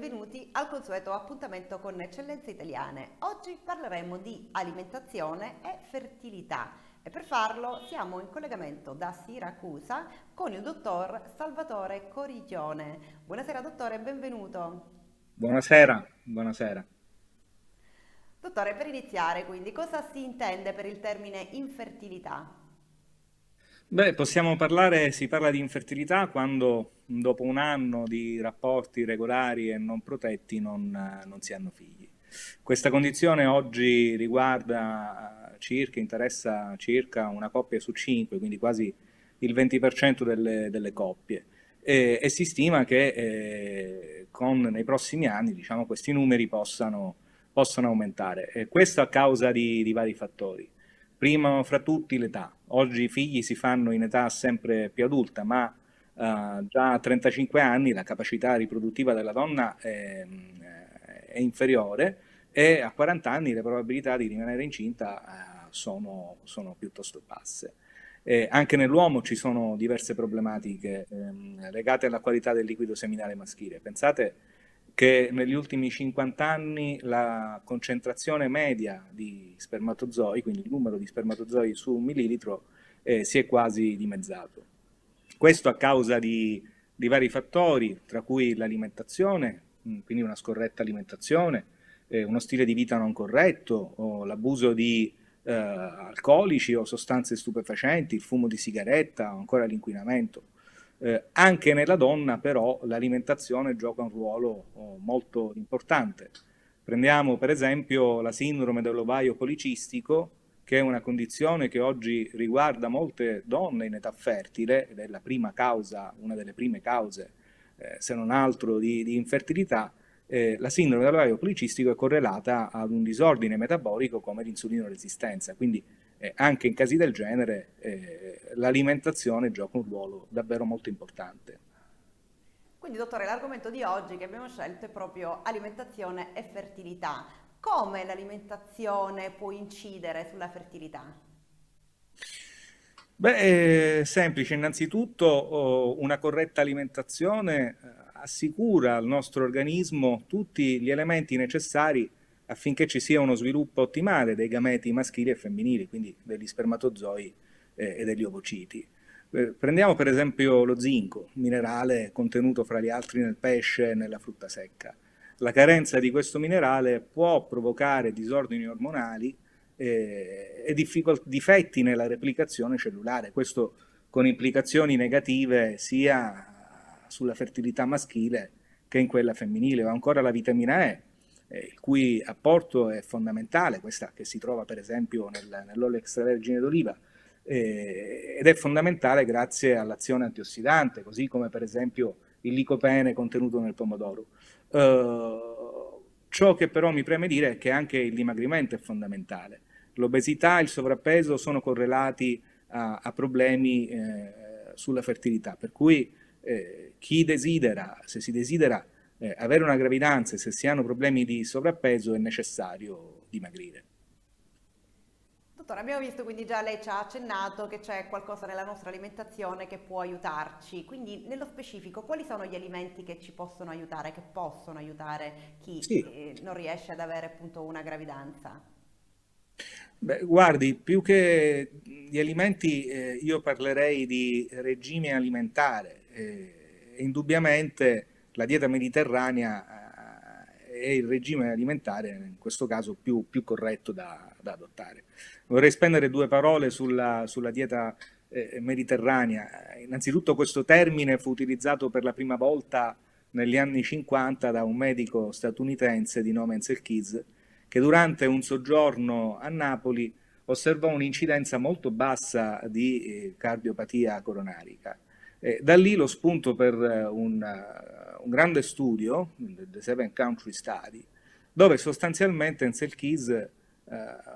benvenuti al consueto appuntamento con Eccellenze Italiane. Oggi parleremo di alimentazione e fertilità e per farlo siamo in collegamento da Siracusa con il dottor Salvatore Coriglione. Buonasera dottore, benvenuto. Buonasera, buonasera. Dottore, per iniziare quindi, cosa si intende per il termine infertilità? Beh, possiamo parlare, si parla di infertilità quando dopo un anno di rapporti regolari e non protetti non, non si hanno figli. Questa condizione oggi riguarda eh, circa, interessa circa una coppia su cinque, quindi quasi il 20% delle, delle coppie. E, e, si stima che eh, con, nei prossimi anni diciamo, questi numeri possano, possano aumentare. E questo a causa di, di vari fattori prima fra tutti l'età. Oggi i figli si fanno in età sempre più adulta, ma eh, già a 35 anni la capacità riproduttiva della donna è, eh, è, inferiore e a 40 anni le probabilità di rimanere incinta eh, sono, sono, piuttosto basse. Eh, anche nell'uomo ci sono diverse problematiche ehm, legate alla qualità del liquido seminale maschile. Pensate che negli ultimi 50 anni la concentrazione media di spermatozoi, quindi il numero di spermatozoi su un millilitro, eh, si è quasi dimezzato. Questo a causa di, di vari fattori, tra cui l'alimentazione, mm, quindi una scorretta alimentazione, eh, uno stile di vita non corretto, o l'abuso di eh, alcolici o sostanze stupefacenti, il fumo di sigaretta, o ancora l'inquinamento. Eh, anche nella donna però l'alimentazione gioca un ruolo oh, molto importante. Prendiamo per esempio la sindrome dell'ovaio policistico, che è una condizione che oggi riguarda molte donne in età fertile ed è la prima causa, una delle prime cause, eh, se non altro, di, di infertilità. Eh, la sindrome dell'ovaio policistico è correlata ad un disordine metabolico come l'insulino resistenza, quindi eh, anche in casi del genere eh, l'alimentazione gioca un ruolo davvero molto importante. Quindi dottore, l'argomento di oggi che abbiamo scelto è proprio alimentazione e fertilità. Come l'alimentazione può incidere sulla fertilità? Beh, semplice, innanzitutto oh, una corretta alimentazione eh, assicura al nostro organismo tutti gli elementi necessari affinché ci sia uno sviluppo ottimale dei gameti maschili e femminili, quindi degli spermatozoi eh, e degli ovociti. Eh, prendiamo per esempio lo zinco, minerale contenuto fra gli altri nel pesce e nella frutta secca. La carenza di questo minerale può provocare disordini ormonali eh, e difetti nella replicazione cellulare, questo con implicazioni negative sia sulla fertilità maschile che in quella femminile, o ancora la vitamina E, eh, il cui apporto è fondamentale, questa che si trova per esempio nel, nell'olio extravergine d'oliva, eh, ed è fondamentale grazie all'azione antiossidante, così come per esempio il licopene contenuto nel pomodoro. Uh, ciò che però mi preme dire è che anche il dimagrimento è fondamentale. L'obesità e il sovrappeso sono correlati a, a problemi eh, sulla fertilità, per cui eh, chi desidera, se si desidera eh, avere una gravidanza e se si hanno problemi di sovrappeso è necessario dimagrire. Dottore, abbiamo visto quindi già lei ci ha accennato che c'è qualcosa nella nostra alimentazione che può aiutarci, quindi nello specifico quali sono gli alimenti che ci possono aiutare, che possono aiutare chi sì. Eh, non riesce ad avere appunto una gravidanza? Beh, guardi, più che gli alimenti eh, io parlerei di regime alimentare, eh, indubbiamente la dieta mediterranea è eh, il regime alimentare, in questo caso, più, più corretto da, da, adottare. Vorrei spendere due parole sulla, sulla dieta eh, mediterranea. Innanzitutto questo termine fu utilizzato per la prima volta negli anni 50 da un medico statunitense di nome Ansel Keys, che durante un soggiorno a Napoli osservò un'incidenza molto bassa di eh, cardiopatia coronarica. Eh, da lì lo spunto per eh, un un grande studio, The Seven Country Study, dove sostanzialmente Ansel Keys eh,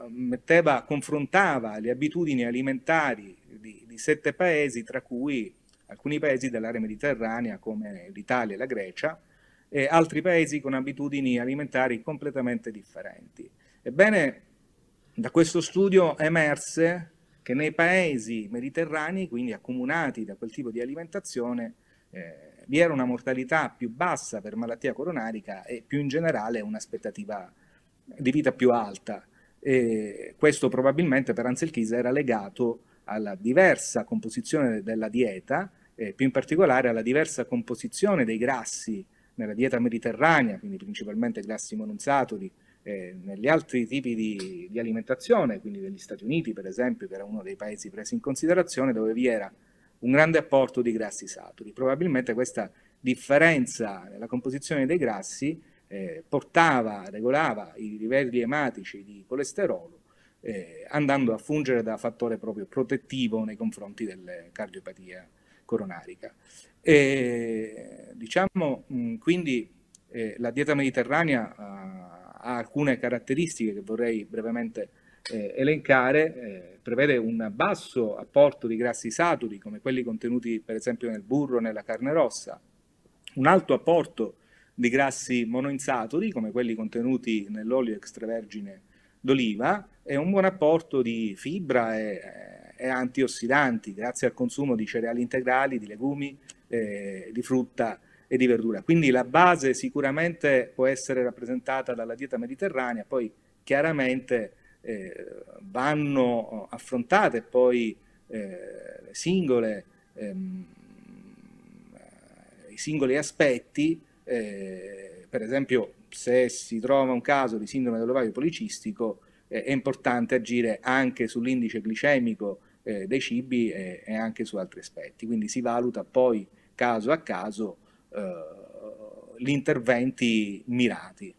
metteva, confrontava le abitudini alimentari di, di, sette paesi, tra cui alcuni paesi dell'area mediterranea come l'Italia e la Grecia, e altri paesi con abitudini alimentari completamente differenti. Ebbene, da questo studio emerse che nei paesi mediterranei, quindi accomunati da quel tipo di alimentazione, eh, vi era una mortalità più bassa per malattia coronarica e più in generale un'aspettativa di vita più alta. E questo probabilmente per Anselchisa era legato alla diversa composizione della dieta, eh, più in particolare alla diversa composizione dei grassi nella dieta mediterranea, quindi principalmente grassi mononsaturi, eh, negli altri tipi di, di, alimentazione, quindi negli Stati Uniti per esempio, che era uno dei paesi presi in considerazione, dove vi era un grande apporto di grassi saturi. Probabilmente questa differenza nella composizione dei grassi eh, portava, regolava i livelli ematici di colesterolo, eh, andando a fungere da fattore proprio protettivo nei confronti della cardiopatia coronarica. E, diciamo mh, quindi eh, la dieta mediterranea ah, ha alcune caratteristiche che vorrei brevemente eh, elencare eh, prevede un basso apporto di grassi saturi come quelli contenuti per esempio nel burro, e nella carne rossa, un alto apporto di grassi monoinsaturi come quelli contenuti nell'olio extravergine d'oliva e un buon apporto di fibra e, eh, e, antiossidanti grazie al consumo di cereali integrali, di legumi, eh, di frutta e di verdura. Quindi la base sicuramente può essere rappresentata dalla dieta mediterranea, poi chiaramente eh, vanno eh, affrontate poi eh, singole, ehm, eh, i singoli aspetti, eh, per esempio se si trova un caso di sindrome dell'ovario policistico eh, è importante agire anche sull'indice glicemico dei cibi e, e, anche su altri aspetti, quindi si valuta poi caso a caso gli interventi mirati.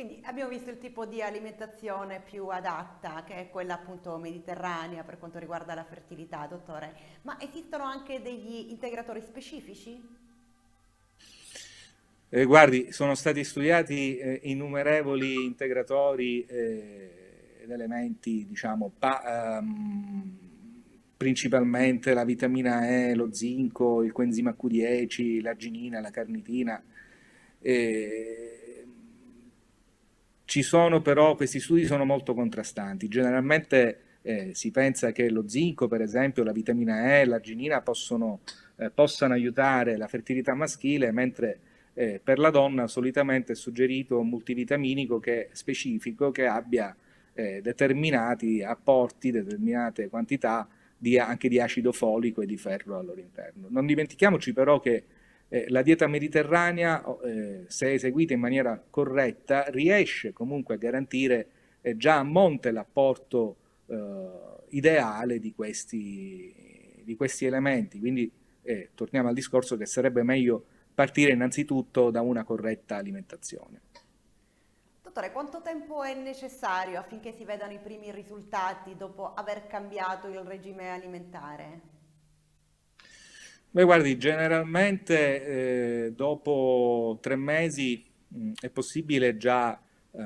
Quindi abbiamo visto il tipo di alimentazione più adatta, che è quella appunto mediterranea per quanto riguarda la fertilità, dottore, ma esistono anche degli integratori specifici? Eh, guardi, sono stati studiati eh, innumerevoli integratori eh, ed elementi, diciamo, pa, um, principalmente la vitamina E, lo zinco, il coenzima Q10, l'arginina, la carnitina. Eh, ci sono però, questi studi sono molto contrastanti, generalmente eh, si pensa che lo zinco, per esempio, la vitamina E, l'arginina possono, eh, possano aiutare la fertilità maschile, mentre eh, per la donna solitamente è suggerito un multivitaminico che specifico che abbia eh, determinati apporti, determinate quantità di, anche di acido folico e di ferro all'interno. Non dimentichiamoci però che eh, la dieta mediterranea, oh, eh, se eseguita in maniera corretta, riesce comunque a garantire eh, già a monte l'apporto eh, ideale di questi, di questi, elementi. Quindi eh, torniamo al discorso che sarebbe meglio partire innanzitutto da una corretta alimentazione. Dottore, quanto tempo è necessario affinché si vedano i primi risultati dopo aver cambiato il regime alimentare? Beh, guardi, generalmente eh, dopo tre mesi mh, è possibile già eh,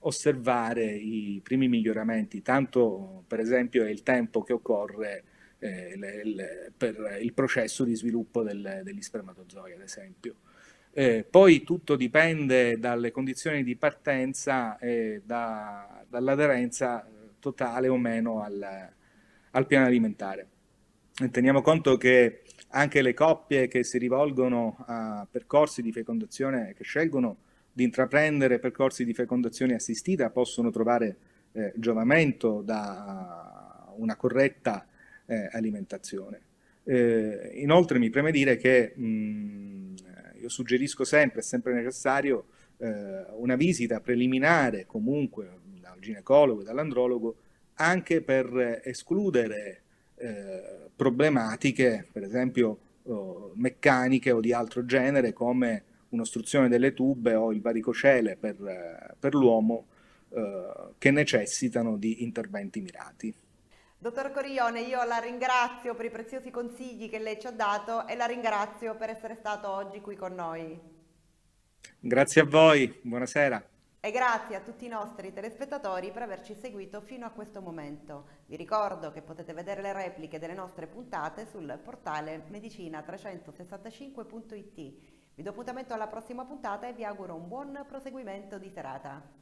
osservare i primi miglioramenti, tanto per esempio è il tempo che occorre eh, le, le, per il processo di sviluppo del, degli spermatozoi, ad esempio. Eh, poi tutto dipende dalle condizioni di partenza e da, dall'aderenza eh, totale o meno al, al piano alimentare. E teniamo conto che anche le coppie che si rivolgono a percorsi di fecondazione, che scelgono di intraprendere percorsi di fecondazione assistita, possono trovare eh, giovamento da una corretta eh, alimentazione. Eh, inoltre mi preme dire che mh, mm, io suggerisco sempre, è sempre necessario, eh, una visita preliminare comunque dal ginecologo e dall'andrologo anche per escludere eh, problematiche, per esempio eh, meccaniche o di altro genere, come un'ostruzione delle tube o il varicocele per, eh, per l'uomo, eh, che necessitano di interventi mirati. Dottor Corione, io la ringrazio per i preziosi consigli che lei ci ha dato e la ringrazio per essere stato oggi qui con noi. Grazie a voi, buonasera. E grazie a tutti i nostri telespettatori per averci seguito fino a questo momento. Vi ricordo che potete vedere le repliche delle nostre puntate sul portale medicina365.it. Vi do appuntamento alla prossima puntata e vi auguro un buon proseguimento di serata.